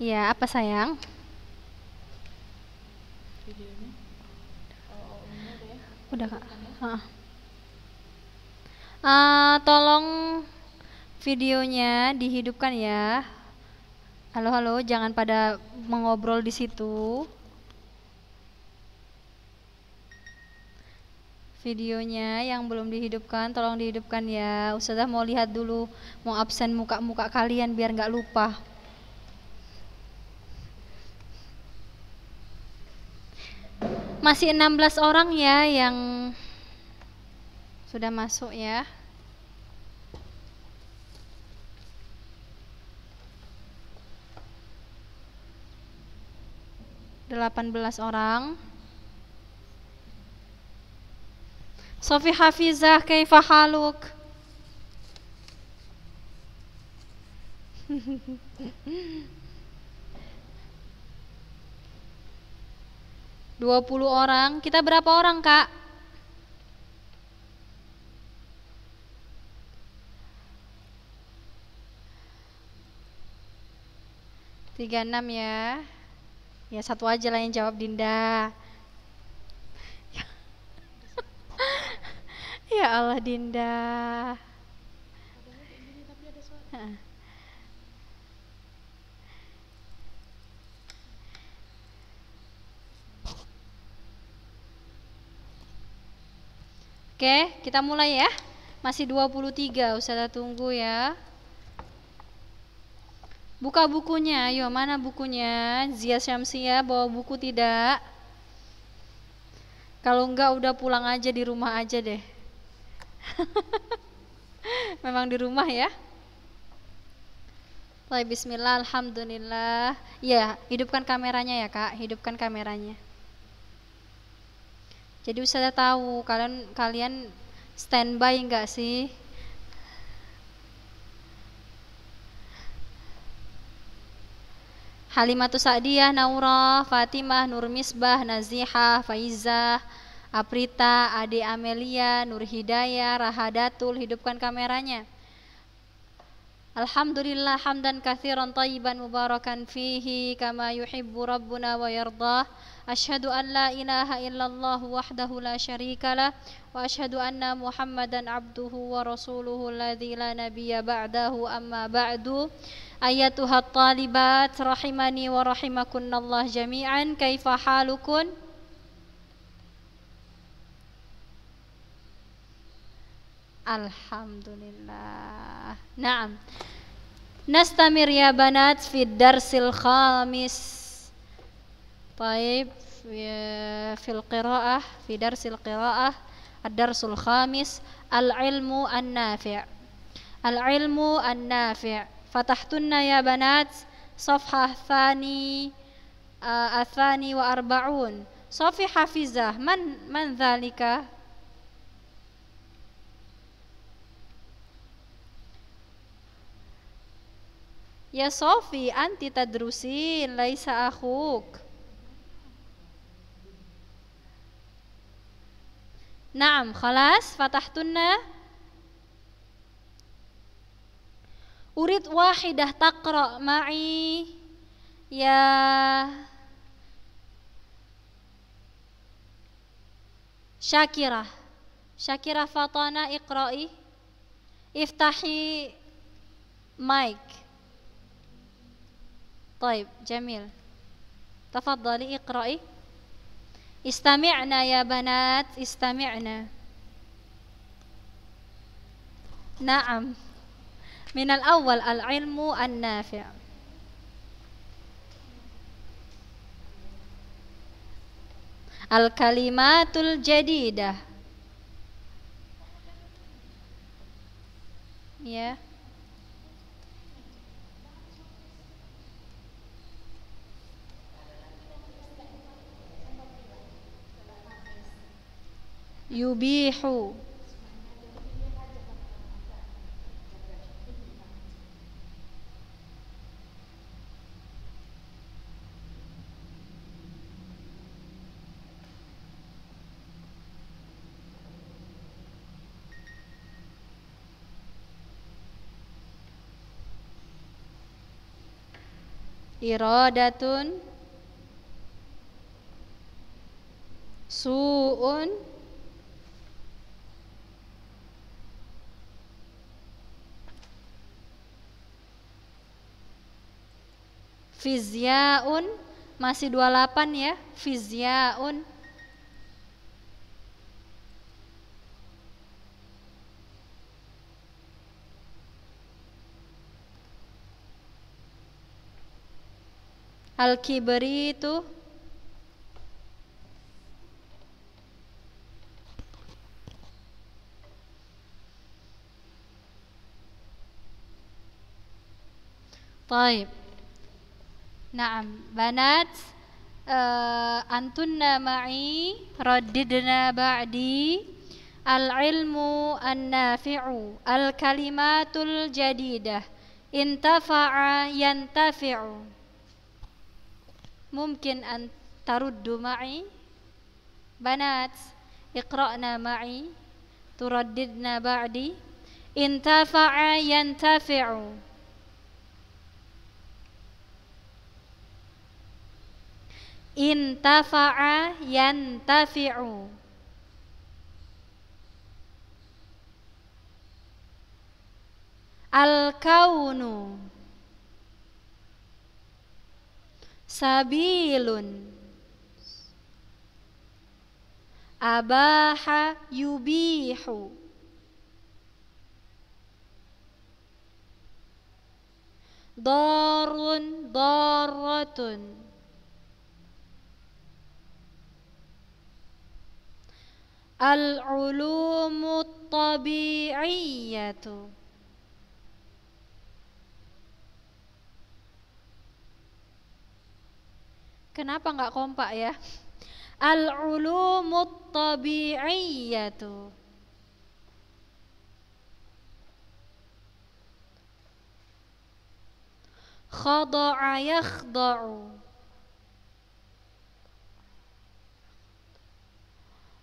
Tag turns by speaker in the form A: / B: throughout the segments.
A: Iya, apa sayang? udah, Kak. Uh, tolong videonya dihidupkan ya. Halo halo, jangan pada mengobrol di situ. Videonya yang belum dihidupkan, tolong dihidupkan ya. Ustazah mau lihat dulu, mau absen muka-muka kalian biar nggak lupa. Masih 16 orang ya yang sudah masuk ya. Delapan belas orang. Sofi Hafizah, kaifa haluk? 20 orang. Kita berapa orang, Kak? Tiga enam ya. Ya satu aja lah yang jawab Dinda. ya Allah Dinda. Oke, kita mulai ya. Masih 23, Ustazah tunggu ya. Buka bukunya, ayo mana bukunya? Zia Syamsia bawa buku tidak? Kalau enggak udah pulang aja di rumah aja deh. Memang di rumah ya. Bismillah, Alhamdulillah. Ya, hidupkan kameranya ya kak, hidupkan kameranya. Jadi Ustazah tahu kalian kalian standby enggak sih? Halimatu Sa'diyah, Naura, Fatimah, Nur Misbah, Nazihah, Faizah, Aprita, Ade Amelia, Nur Hidayah, Rahadatul, hidupkan kameranya. Alhamdulillah hamdan kathiran tayyiban mubarakan fihi kama yuhibbu rabbuna wa yardah. أشهد أن لا إله إلا الله وحده لا شريك له وأشهد أن محمدا عبده ورسوله الذي لا نبي بعده أما بعد أيتها الطالبات رحمني ورحمكن الله جميعا كيف حالكن؟ الحمد لله نعم نستمر يا بنات في الدرس الخامس طيب في القراءة في درس القراءة الدرس الخامس العلم النافع العلم النافع فتحتن يا بنات صفحة الثاني آه الثاني وأربعون صفي حفيزة من من ذلك يا صوفي أنت تدرسين ليس أخوك Naam, khalas, fatahtunna. Urid wahidah taqra ma'i ya Syakirah. Syakirah fatana iqra'i. Iftahi mic. Taib, Jamil. Tafadhali iqra'i. Istami'na ya banat, istami'na. Naam. al awal al-ilmu an-nafi'. Al-kalimatul jadidah. Ya. Yeah. yubihu iradatun su'un Fizyaun masih 28 ya. Fizyaun Al-Kibri itu Taib Naam, banat uh, antunna ma'i raddidna ba'di al-ilmu an-nafi'u al-kalimatul jadidah intafa'a yantafi'u mungkin an taruddu ma'i banat iqra'na ma'i turaddidna ba'di intafa'a yantafi'u intafa'a yantafi'u al-kaunu sabilun abaha yubihu darun daratun al-ulumu tabi'iyyatu Kenapa nggak kompak ya? Al-ulumu tabi'iyyatu khada'a yakhda'u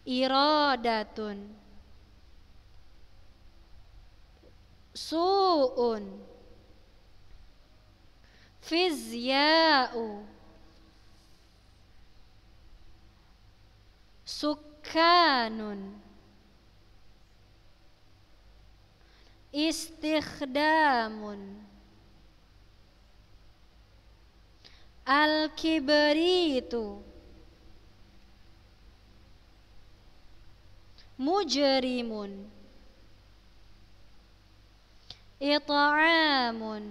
A: iradatun su'un fizya'u sukkanun, istikhdamun al-kibritu mujrimun itaamun,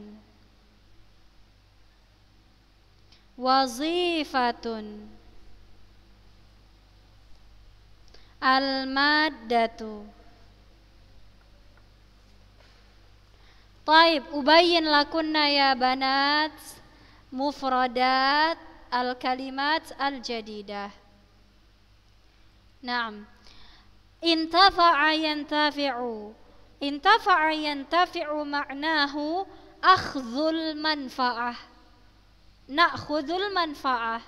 A: wazifatun al-maddatu Taib, ubayin lakunna ya banat mufradat al-kalimat al-jadidah. Naam. انتفع ينتفع انتفع ينتفع معناه أخذ المنفعة نأخذ المنفعة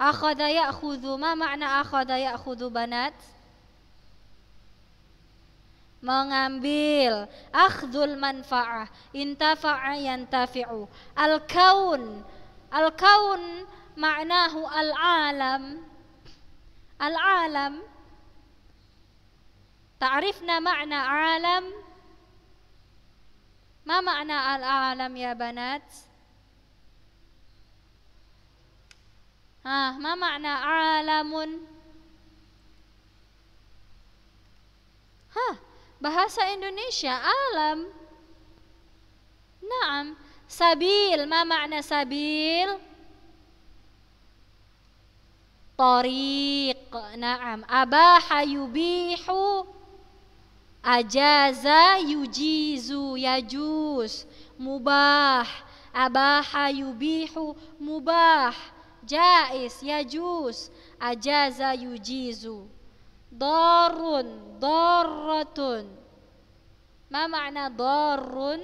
A: أخذ يأخذ ما معنى أخذ يأخذ بنات mengambil akhdul manfaah intafa'a yantafi'u al kaun al kaun ma'nahu al alam al alam Ta'rifna makna alam Ma makna al-alam ya banat? Ah, ma makna alamun? Hah, bahasa Indonesia alam. Naam, sabil, ma makna sabil? Tariq, naam. Abaha yubihu Ajaza yujizu yajuz mubah abaha yubihu mubah jais yajuz ajaza yujizu darun darratun ma makna darun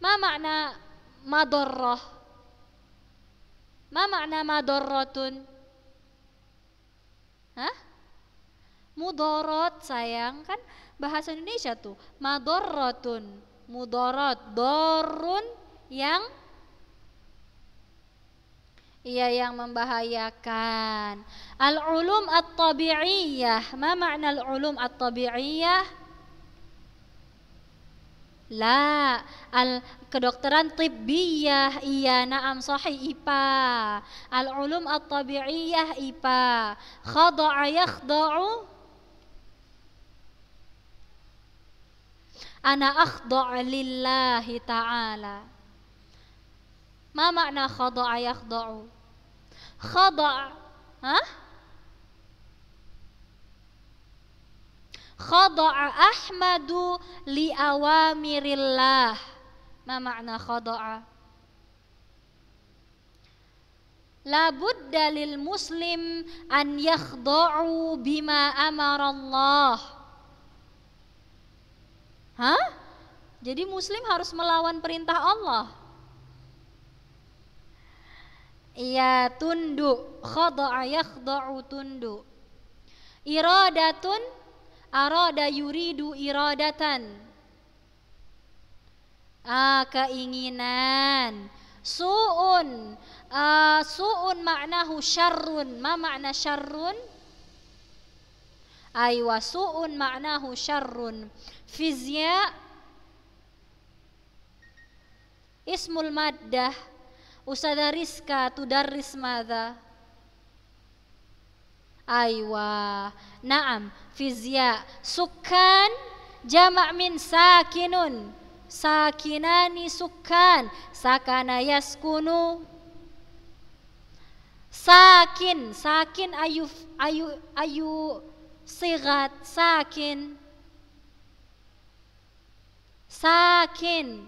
A: ma makna madarrah ma makna madarratun hah mudorot sayang kan bahasa Indonesia tuh madorotun mudorot dorun yang ia yang membahayakan al-ulum at-tabi'iyah ma makna al-ulum at-tabi'iyah La al kedokteran tibbiyah iya na'am sahih IPA. Al ulum at-tabi'iyah IPA. Khada'a yakhda'u أنا أخضع لله تعالى ما معنى خضع يخضع خضع ها خضع أحمد لأوامر الله ما معنى خضع لا بد للمسلم أن يخضع بما أمر الله Hah? Jadi muslim harus melawan perintah Allah. Iya, tunduk. Khada'a yakhda'u tunduk. Iradatun arada yuridu iradatan. Ah, keinginan. Su'un. Uh, su'un maknahu syarrun. Ma makna syarrun? Aywa su'un maknahu syarrun. Fizya ismul maddah usada riska tudarris madha aywa na'am fizya sukan jama' min sakinun sakinani sukan sakana yaskunu sakin sakin ayu ayu ayu sigat sakin sakin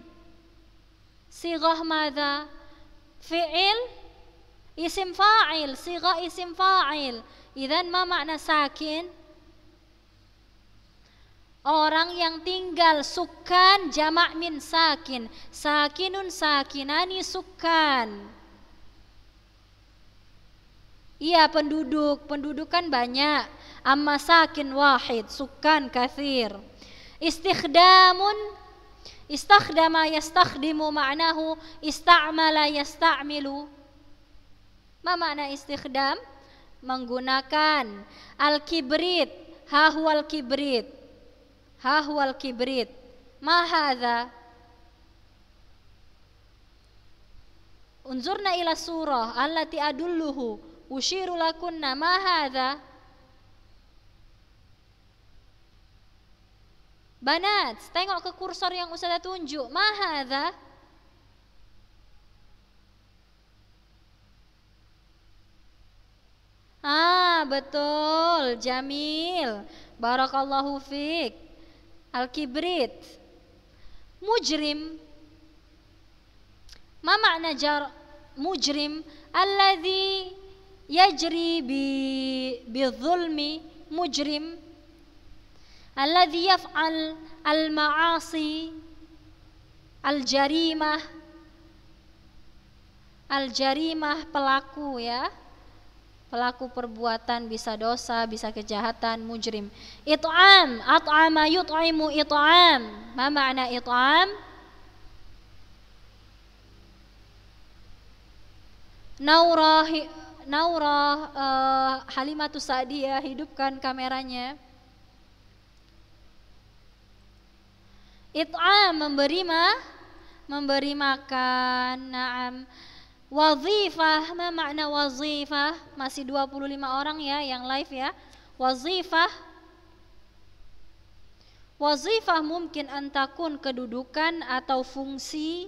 A: sighah mada fi'il isim fa'il sighah isim fa'il idan ma makna sakin Orang yang tinggal sukan jamak min sakin Sakinun sakinani sukan Iya penduduk, penduduk kan banyak Amma sakin wahid, sukan kathir istighdamun Istakhdama yastakhdimu ma'nahu Ista'mala yasta'milu Ma makna istikhdam? Menggunakan Al-kibrit Hahual kibrit Hahual kibrit Ma hadha Unzurna ila surah Allati adulluhu Ushiru lakunna Ma hadha Banat, tengok ke kursor yang Ustazah tunjuk. Mahadha. Ah, betul. Jamil. Barakallahu fiq. Al-kibrit. Mujrim. Ma makna jar mujrim? Alladhi yajri bi bi zulmi mujrim alladhi yaf'al al-ma'asi al-jarimah al-jarimah pelaku ya pelaku perbuatan bisa dosa, bisa kejahatan, mujrim. It'am, at'ama yut'imu it'am. Ma makna it'am? Naurah Naurah uh, eh, Halimatu Sa'diyah hidupkan kameranya. It'am ah, memberi ma memberi makan. Naam. Wazifah, ma makna wazifah? Masih 25 orang ya yang live ya. Wazifah Wazifah mungkin antakun kedudukan atau fungsi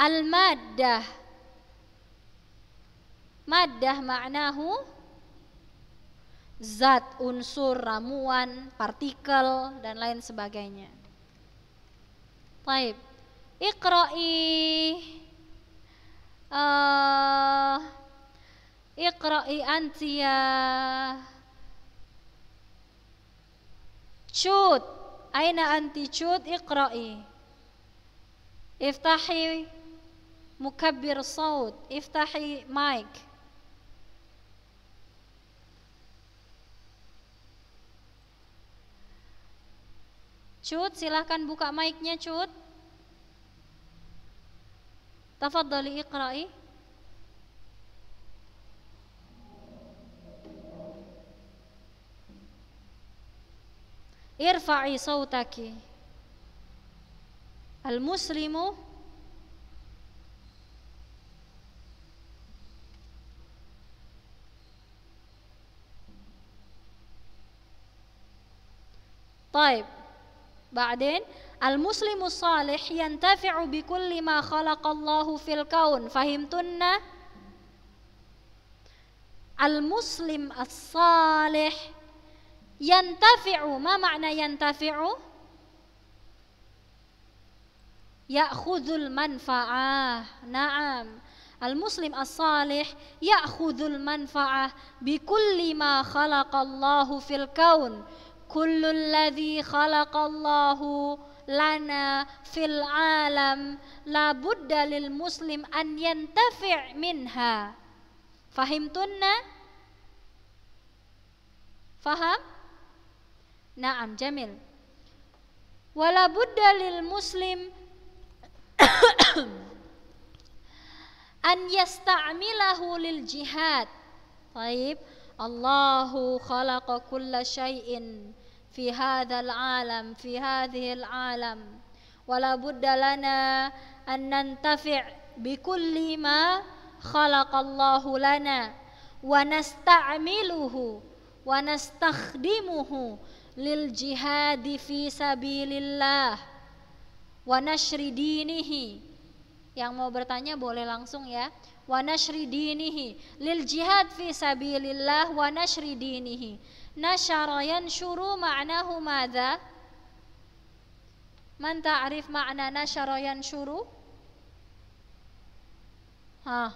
A: Al-maddah Maddah ma'nahu zat, unsur, ramuan, partikel, dan lain sebagainya. Taib. Iqra'i uh, eh, Iqra'i antia ya. Cud Aina anti cud iqra'i Iftahi Mukabbir saud, Iftahi mic Cut, silahkan buka mic-nya Cut. Tafadhali iqra'i. Irfa'i sautaki. Al-muslimu طيب بعدين المسلم الصالح ينتفع بكل ما خلق الله في الكون فهمتن المسلم الصالح ينتفع ما معنى ينتفع يأخذ المنفعة نعم المسلم الصالح يأخذ المنفعة بكل ما خلق الله في الكون kullul ladzi khalaqallahu lana fil alam la budda lil muslim an yantafi' minha fahimtunna faham na'am jamil wala budda lil muslim an yasta'milahu lil jihad taib Allahu khalaqa kulla syai'in في هذا العالم في هذه العالم ولا بد لنا أن ننتفع بكل ما خلق الله لنا ونستعمله ونستخدمه للجهاد في سبيل الله ونشر دينه yang mau bertanya boleh langsung ya wa nashri dinihi lil jihad fi sabilillah wa nashara yanshuru ma'nahu madha? Man ta'rif makna nashara yanshuru? Hah.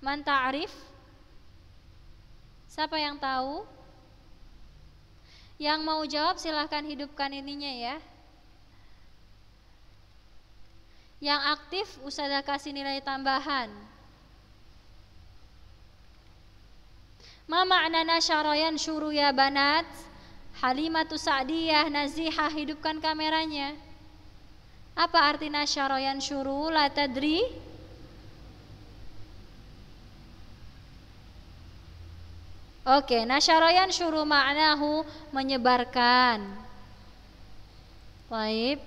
A: Man ta'rif? Siapa yang tahu? Yang mau jawab silahkan hidupkan ininya ya. Yang aktif usaha kasih nilai tambahan. Ma makna nasyarayan syuru ya banat? Halimatu Sa'diyah Nazihah hidupkan kameranya. Apa arti nasyarayan syuru? La tadri? Oke, nasyarayan syuru ma'nahu menyebarkan. Baik,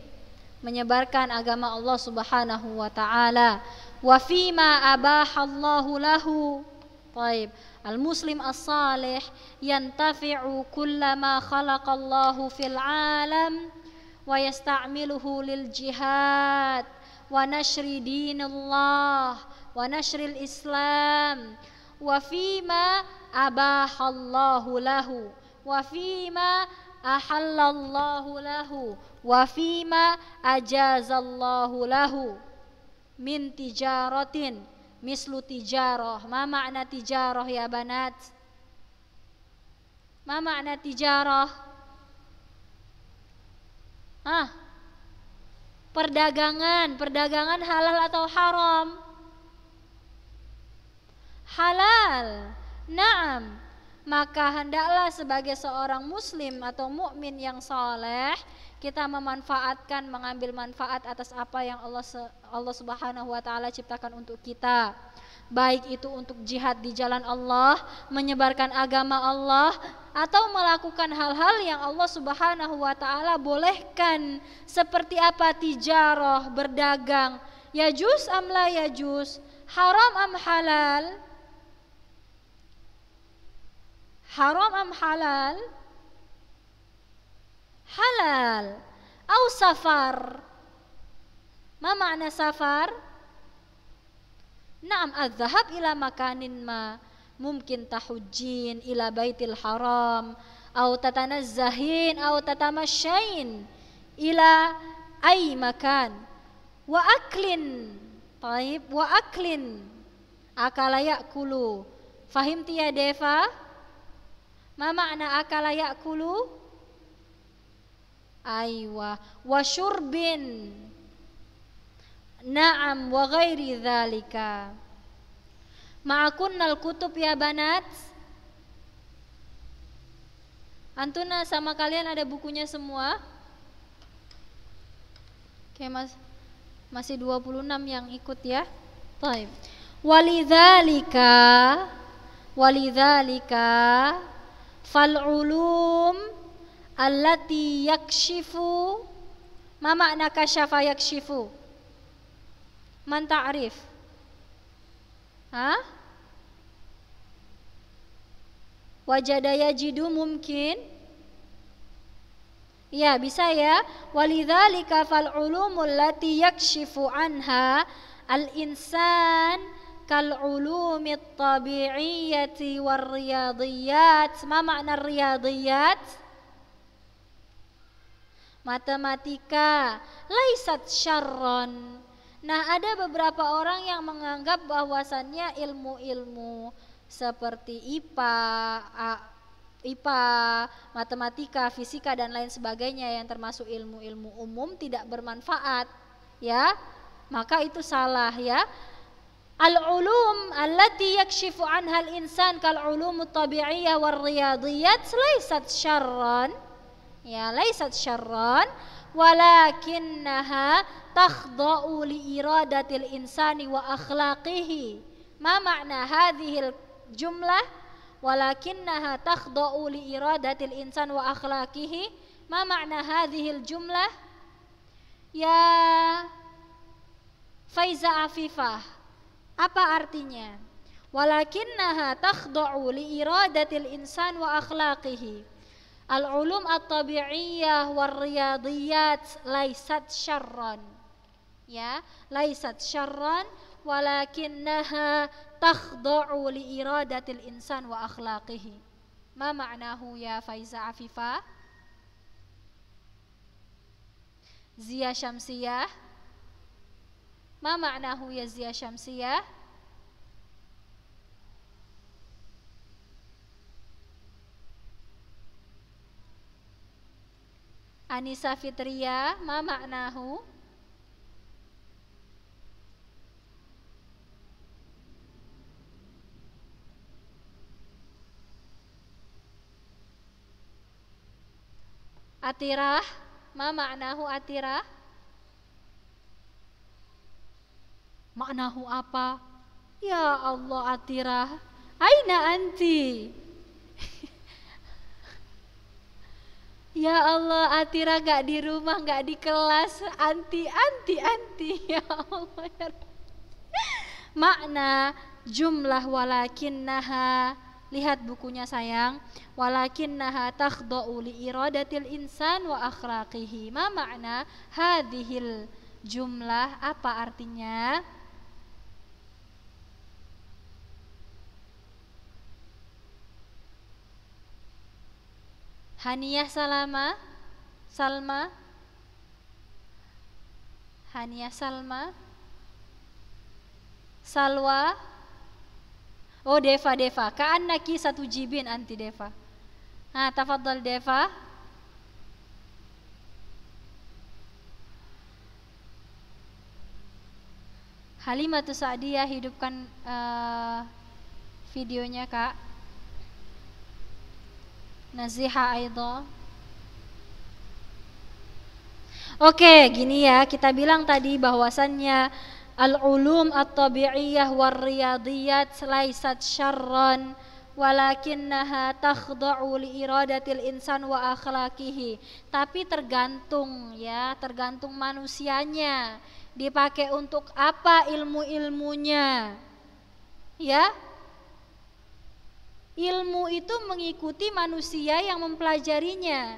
A: menyebarkan agama Allah Subhanahu wa taala. Wa fima abahallahu lahu طيب المسلم الصالح ينتفع كل ما خلق الله في العالم ويستعمله للجهاد ونشر دين الله ونشر الإسلام وفيما أباح الله له وفيما أحل الله له وفيما أجاز الله له من تجارة mislu tijaroh ma makna tijaroh ya banat ma makna tijaroh ah perdagangan perdagangan halal atau haram halal naam maka hendaklah sebagai seorang muslim atau mukmin yang soleh kita memanfaatkan mengambil manfaat atas apa yang Allah Allah Subhanahu wa taala ciptakan untuk kita baik itu untuk jihad di jalan Allah, menyebarkan agama Allah, atau melakukan hal-hal yang Allah Subhanahu wa Ta'ala bolehkan, seperti apa tijaroh, berdagang, ya juz amla ya juz, haram am halal, Haram am halal? Halal. Au safar? Ma makna safar? Naam zahab ila makanin ma mungkin tahujjin ila baitil haram au tatanazzahin au tatamasyain ila ay makan wa aklin taib wa aklin akala yakulu fahim tiya deva Ma makna akala ya'kulu? Aywa wa syurbin. Naam wa ghairi dzalika. Ma'akunnal kutub ya banat. Antuna sama kalian ada bukunya semua? Oke, Mas. Masih 26 yang ikut ya. Taib. Walidzalika walidzalika fal ulum allati yakshifu ma makna kasyafa yakshifu man ta'rif ha wajada yajidu mungkin ya bisa ya walidzalika fal ulumul lati yakshifu anha al insan كالعلوم الطبيعية والرياضيات ma makna الرياضيات؟ matematika laisat syarron nah ada beberapa orang yang menganggap bahwasannya ilmu-ilmu seperti IPA IPA, matematika, fisika dan lain sebagainya yang termasuk ilmu-ilmu umum tidak bermanfaat ya maka itu salah ya العلوم التي يكشف عنها الإنسان كالعلوم الطبيعية والرياضيات ليست شرا يا ليست شرا ولكنها تخضع لإرادة الإنسان وأخلاقه ما معنى هذه الجملة ولكنها تخضع لإرادة الإنسان وأخلاقه ما معنى هذه الجملة يا فايزة عفيفة Apa artinya? Walakinnaha takhda'u li iradatil insan wa akhlaqihi. Al-ulum at-tabi'iyah war-riyadiyat laisat syarran. Ya, laisat syarran walakinnaha takhda'u li iradatil insan wa akhlaqihi. Ma ma'nahu ya Faiza Afifa? Zia Syamsiyah Ma ma'nahu Yazia ziyah syamsiyah? Anisa Fitria, ma ma'nahu? Atirah, ma ma'nahu atirah? Maknahu apa? Ya Allah Atirah, aina anti? ya Allah Atira gak di rumah, gak di kelas, anti, anti, anti. Ya Allah. Ya makna jumlah walakin naha lihat bukunya sayang naha takhda'u li iradatil insan wa akhlaqihi ma makna hadhil jumlah apa artinya Haniah Salama Salma Haniah Salma Salwa Oh Deva Deva Kaanaki satu jibin anti Deva Nah tafadhal Deva Halimatu Sa'diyah hidupkan uh, videonya kak Naziha Aido. Oke, gini ya, kita bilang tadi bahwasannya al-ulum at-tabi'iyah war-riyadiyat laisat syarran walakinnaha takhda'u li'iradatil insan wa akhlakihi. Tapi tergantung ya, tergantung manusianya. Dipakai untuk apa ilmu-ilmunya? Ya, Ilmu itu mengikuti manusia yang mempelajarinya.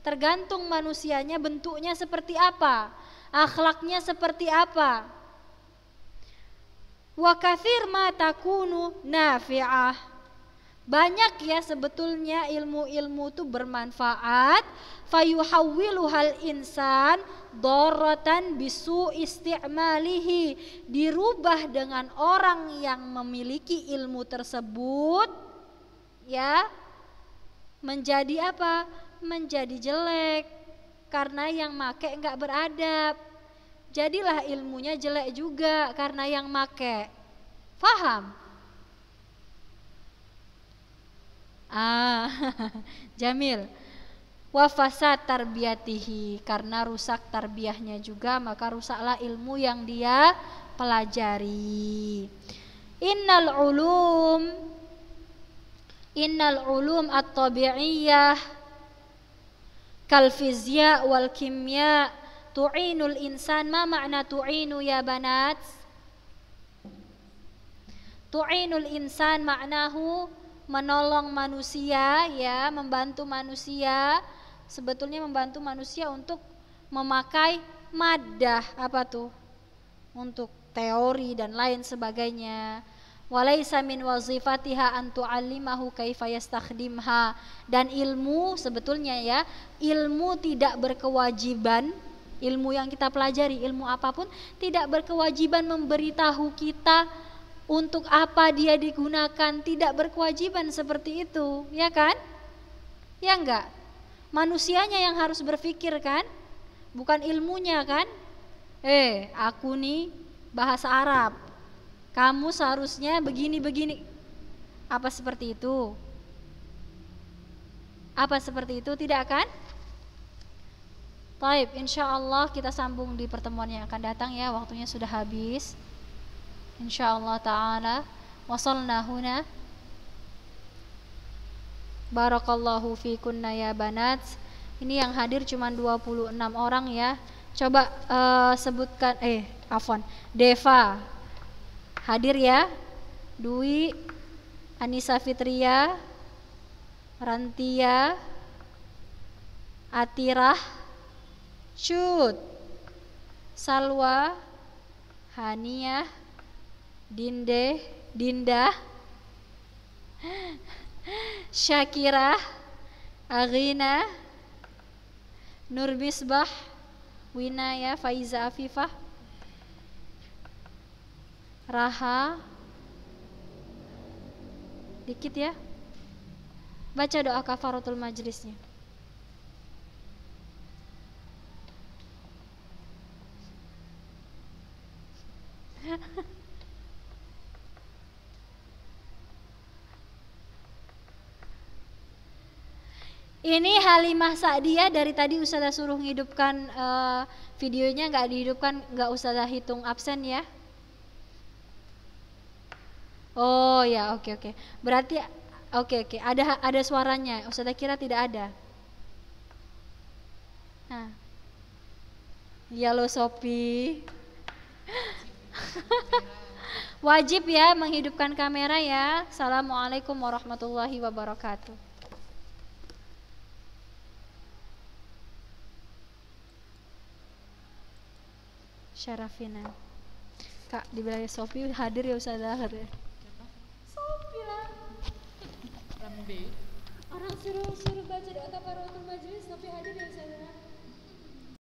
A: Tergantung manusianya bentuknya seperti apa, akhlaknya seperti apa. Wa kathir ma takunu nafi'ah. Banyak ya sebetulnya ilmu-ilmu itu bermanfaat. Fayuhawilu hal insan dorotan bisu isti'malihi. Dirubah dengan orang yang memiliki ilmu tersebut ya menjadi apa? Menjadi jelek karena yang make enggak beradab. Jadilah ilmunya jelek juga karena yang make. Faham? Ah, Jamil. Wafasa tarbiyatihi karena rusak tarbiyahnya juga maka rusaklah ilmu yang dia pelajari. Innal ulum innal ulum at-tabi'iyah kal fizya wal kimya tu'inul insan ma makna tu'inu ya banat tu'inul insan maknahu menolong manusia ya membantu manusia sebetulnya membantu manusia untuk memakai madah apa tuh untuk teori dan lain sebagainya walaisa min wazifatiha an tu'allimahu kaifa yastakhdimha dan ilmu sebetulnya ya ilmu tidak berkewajiban ilmu yang kita pelajari ilmu apapun tidak berkewajiban memberitahu kita untuk apa dia digunakan tidak berkewajiban seperti itu ya kan ya enggak manusianya yang harus berpikir kan bukan ilmunya kan eh aku nih bahasa Arab kamu seharusnya begini-begini. Apa seperti itu? Apa seperti itu? Tidak akan? Taib, insya Allah kita sambung di pertemuan yang akan datang ya, waktunya sudah habis. Insya Allah Ta'ala. Wasalna huna. Barakallahu kunna ya banat. Ini yang hadir cuma 26 orang ya. Coba uh, sebutkan, eh, Afon, Deva, Hadir ya. Dwi, Anissa Fitria, Rantia, Atirah, Cut, Salwa, Hania Dinde, Dinda, Syakira Agina, Nur Misbah, Winaya, Faiza Afifah, Raha dikit ya baca doa kafaratul majlisnya Ini Halimah Sa'dia dari tadi Ustazah suruh menghidupkan uh, eh, videonya nggak dihidupkan nggak Ustazah hitung absen ya. Oh ya, oke okay, oke. Okay. Berarti oke okay, oke, okay. ada ada suaranya. Ustazah kira tidak ada. Nah. Ya lo Sopi. Wajib ya menghidupkan kamera ya. Assalamualaikum warahmatullahi wabarakatuh. Syarafina. Kak, di belakang Sofi hadir ya Ustazah. Ya? B. Orang suruh suruh belajar otak baru untuk